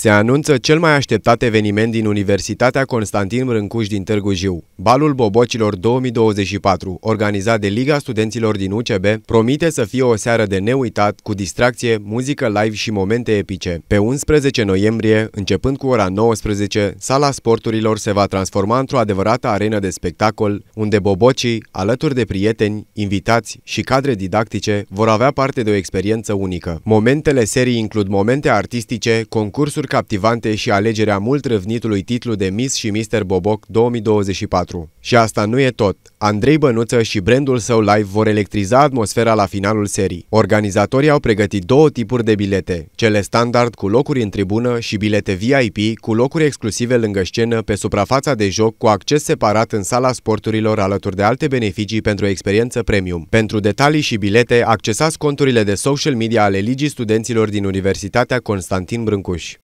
Se anunță cel mai așteptat eveniment din Universitatea Constantin Brâncuș din Târgu Jiu. Balul Bobocilor 2024, organizat de Liga Studenților din UCB, promite să fie o seară de neuitat, cu distracție, muzică live și momente epice. Pe 11 noiembrie, începând cu ora 19, sala sporturilor se va transforma într-o adevărată arenă de spectacol, unde bobocii, alături de prieteni, invitați și cadre didactice, vor avea parte de o experiență unică. Momentele serii includ momente artistice, concursuri captivante și alegerea mult râvnitului titlu de Miss și Mr. Boboc 2024. Și asta nu e tot. Andrei Bănuță și brandul său live vor electriza atmosfera la finalul serii. Organizatorii au pregătit două tipuri de bilete, cele standard cu locuri în tribună și bilete VIP cu locuri exclusive lângă scenă pe suprafața de joc cu acces separat în sala sporturilor alături de alte beneficii pentru o experiență premium. Pentru detalii și bilete, accesați conturile de social media ale Ligii Studenților din Universitatea Constantin Brâncuș.